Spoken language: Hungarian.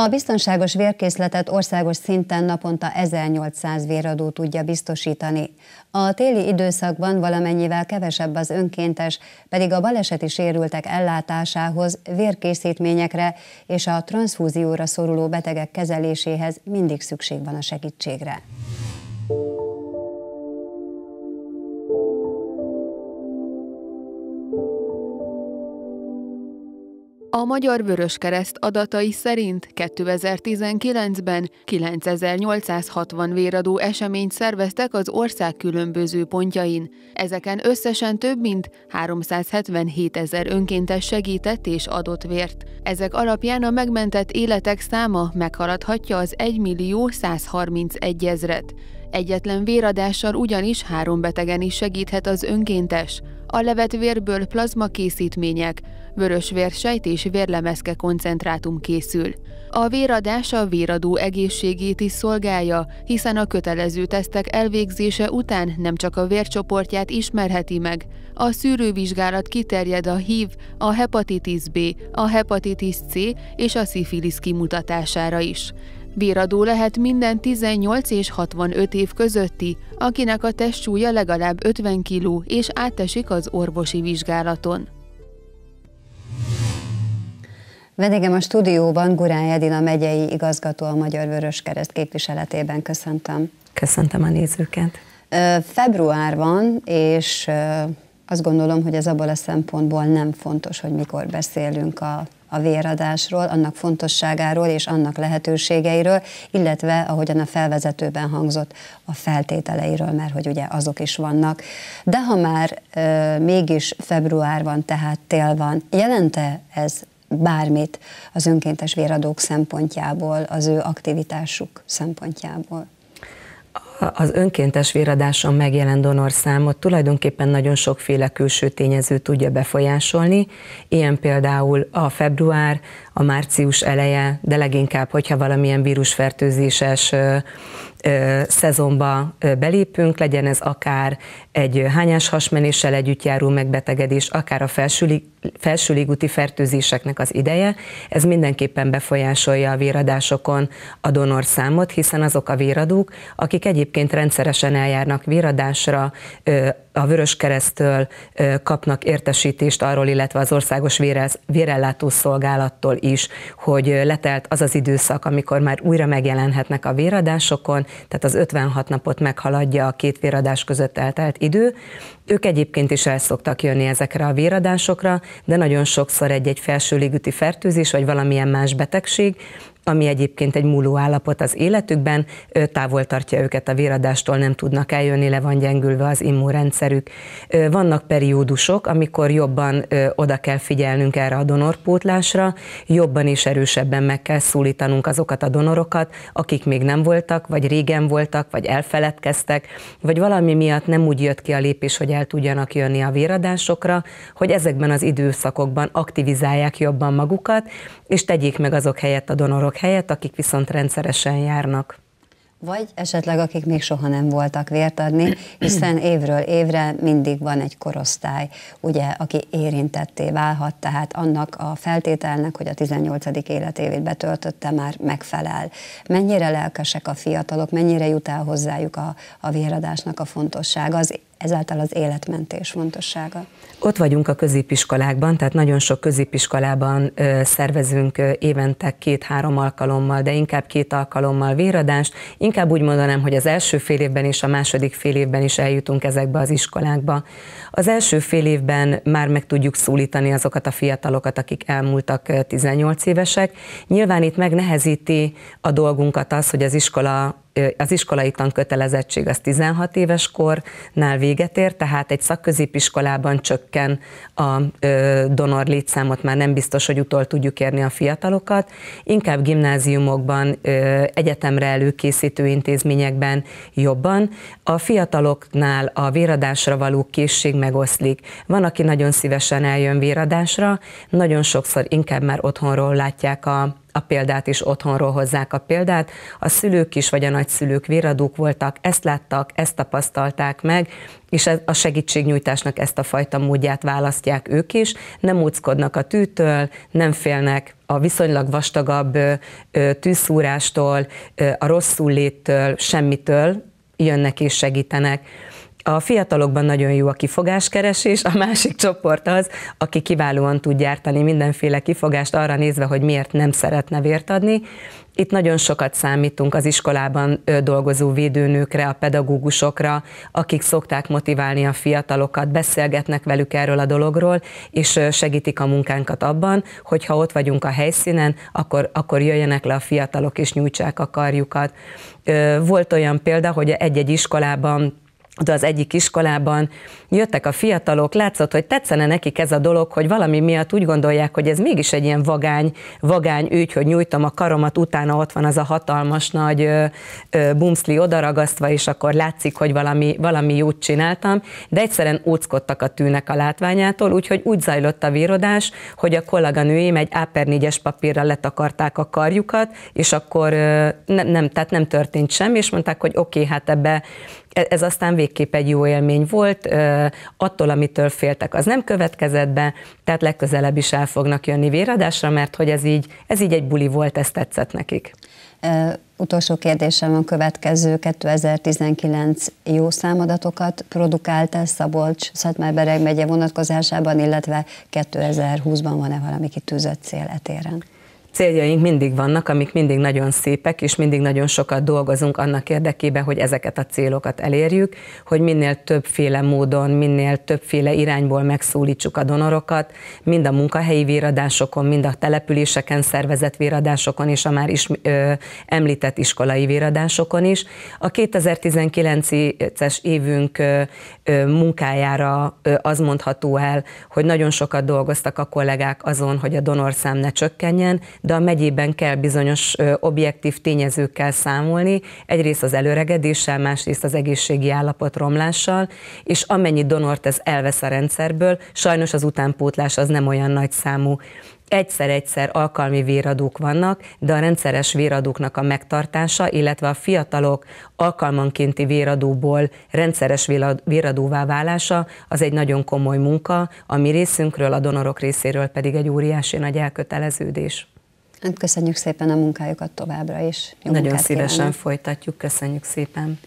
A biztonságos vérkészletet országos szinten naponta 1800 véradó tudja biztosítani. A téli időszakban valamennyivel kevesebb az önkéntes, pedig a baleseti sérültek ellátásához, vérkészítményekre és a transfúzióra szoruló betegek kezeléséhez mindig szükség van a segítségre. A Magyar Vöröskereszt adatai szerint 2019-ben 9860 véradó eseményt szerveztek az ország különböző pontjain. Ezeken összesen több mint 377 ezer önkéntes segített és adott vért. Ezek alapján a megmentett életek száma meghaladhatja az 1 millió 131 ezret. Egyetlen véradással ugyanis három betegen is segíthet az önkéntes. A levet vérből plazma készítmények, vörös vérsejt és vérlemezke koncentrátum készül. A véradás a véradó egészségét is szolgálja, hiszen a kötelező tesztek elvégzése után nem csak a vércsoportját ismerheti meg. A szűrővizsgálat kiterjed a HIV, a hepatitis B, a hepatitis C és a szifilisz kimutatására is. Bíradó lehet minden 18 és 65 év közötti, akinek a testsúlya legalább 50 kg és átesik az orvosi vizsgálaton. Vendégem a stúdióban Gurán Edina megyei igazgató a Magyar Vörös Kereszt képviseletében. Köszöntöm. Köszöntöm a nézőket. Február van, és azt gondolom, hogy ez abból a szempontból nem fontos, hogy mikor beszélünk a a véradásról, annak fontosságáról és annak lehetőségeiről, illetve, ahogyan a felvezetőben hangzott, a feltételeiről, mert hogy ugye azok is vannak. De ha már e, mégis február van, tehát tél van, jelente ez bármit az önkéntes véradók szempontjából, az ő aktivitásuk szempontjából? az önkéntes véradáson megjelent donorszámot tulajdonképpen nagyon sokféle külső tényező tudja befolyásolni, ilyen például a február, a március eleje, de leginkább, hogyha valamilyen vírusfertőzéses szezonba belépünk, legyen ez akár egy hányás hasmenéssel együtt járó megbetegedés, akár a felsőlig, légúti fertőzéseknek az ideje, ez mindenképpen befolyásolja a véradásokon a donor számot, hiszen azok a véradók, akik egyéb egyébként rendszeresen eljárnak viradásra, a Vörös Keresztől kapnak értesítést arról, illetve az Országos Vérellátó Szolgálattól is, hogy letelt az az időszak, amikor már újra megjelenhetnek a véradásokon, tehát az 56 napot meghaladja a két véradás között eltelt idő. Ők egyébként is el szoktak jönni ezekre a véradásokra, de nagyon sokszor egy-egy felső légüti fertőzés, vagy valamilyen más betegség, ami egyébként egy múló állapot az életükben, távol tartja őket a véradástól, nem tudnak eljönni, le van gyengülve az immunrendszer, rendszerük. Vannak periódusok, amikor jobban oda kell figyelnünk erre a donorpótlásra, jobban és erősebben meg kell szólítanunk azokat a donorokat, akik még nem voltak, vagy régen voltak, vagy elfeledkeztek, vagy valami miatt nem úgy jött ki a lépés, hogy el tudjanak jönni a véradásokra, hogy ezekben az időszakokban aktivizálják jobban magukat, és tegyék meg azok helyett a donorok helyett, akik viszont rendszeresen járnak. Vagy esetleg akik még soha nem voltak vért adni, hiszen évről évre mindig van egy korosztály, ugye, aki érintetté válhat, tehát annak a feltételnek, hogy a 18. életévét betöltötte, már megfelel. Mennyire lelkesek a fiatalok, mennyire jut el hozzájuk a, a véradásnak a fontossága, az ezáltal az életmentés fontossága. Ott vagyunk a középiskolákban, tehát nagyon sok középiskolában szervezünk évente két-három alkalommal, de inkább két alkalommal véradást. Inkább úgy mondanám, hogy az első fél évben és a második fél évben is eljutunk ezekbe az iskolákba. Az első fél évben már meg tudjuk szólítani azokat a fiatalokat, akik elmúltak 18 évesek. Nyilván itt megnehezíti a dolgunkat az, hogy az iskola az iskolai tankötelezettség az 16 éves kornál véget ér, tehát egy szakközépiskolában csökken a donor létszámot, már nem biztos, hogy utol tudjuk érni a fiatalokat, inkább gimnáziumokban, egyetemre előkészítő intézményekben jobban. A fiataloknál a véradásra való készség megoszlik. Van, aki nagyon szívesen eljön véradásra, nagyon sokszor inkább már otthonról látják a a példát is otthonról hozzák a példát. A szülők is, vagy a nagyszülők véradók voltak, ezt láttak, ezt tapasztalták meg, és a segítségnyújtásnak ezt a fajta módját választják ők is, nem úckodnak a tűtől, nem félnek a viszonylag vastagabb tűszúrástól, a rosszul léttől, semmitől, jönnek és segítenek. A fiatalokban nagyon jó a kifogáskeresés, a másik csoport az, aki kiválóan tud gyártani mindenféle kifogást arra nézve, hogy miért nem szeretne vért adni. Itt nagyon sokat számítunk az iskolában dolgozó védőnőkre, a pedagógusokra, akik szokták motiválni a fiatalokat, beszélgetnek velük erről a dologról, és segítik a munkánkat abban, hogy ha ott vagyunk a helyszínen, akkor, akkor jöjjenek le a fiatalok és nyújtsák a karjukat. Volt olyan példa, hogy egy-egy iskolában oda az egyik iskolában, jöttek a fiatalok, látszott, hogy tetszene nekik ez a dolog, hogy valami miatt úgy gondolják, hogy ez mégis egy ilyen vagány, vagány ügy, hogy nyújtom a karomat, utána ott van az a hatalmas nagy bumszli odaragasztva, és akkor látszik, hogy valami, valami jót csináltam, de egyszerűen óckodtak a tűnek a látványától, úgyhogy úgy zajlott a vírodás, hogy a kolléganőim egy áper 4 papírra letakarták a karjukat, és akkor nem, nem, tehát nem történt semmi, és mondták, hogy oké, okay, hát ebbe E, ez aztán végképp egy jó élmény volt, attól, amitől féltek, az nem következett be, tehát legközelebb is el fognak jönni véradásra, mert hogy ez így, ez így egy buli volt, ez tetszett nekik. Uh, utolsó kérdésem a következő. 2019 jó számadatokat produkált produkáltál Szabolcs Szatmárbereg megye vonatkozásában, illetve 2020-ban van-e valami kitűzött cél etéren? céljaink mindig vannak, amik mindig nagyon szépek, és mindig nagyon sokat dolgozunk annak érdekében, hogy ezeket a célokat elérjük, hogy minél többféle módon, minél többféle irányból megszólítsuk a donorokat, mind a munkahelyi véradásokon, mind a településeken szervezett véradásokon, és a már is, ö, említett iskolai véradásokon is. A 2019-es évünk ö, ö, munkájára ö, az mondható el, hogy nagyon sokat dolgoztak a kollégák azon, hogy a donorszám ne csökkenjen, de a megyében kell bizonyos objektív tényezőkkel számolni, egyrészt az előregedéssel, másrészt az egészségi állapot romlással, és amennyi donort ez elvesz a rendszerből, sajnos az utánpótlás az nem olyan nagy számú egyszer-egyszer alkalmi véradók vannak, de a rendszeres véradóknak a megtartása, illetve a fiatalok alkalmankénti véradóból rendszeres véradóvá válása, az egy nagyon komoly munka, a mi részünkről, a donorok részéről pedig egy óriási nagy elköteleződés köszönjük szépen a munkájukat továbbra is. Jó Nagyon szívesen kívánok. folytatjuk, köszönjük szépen.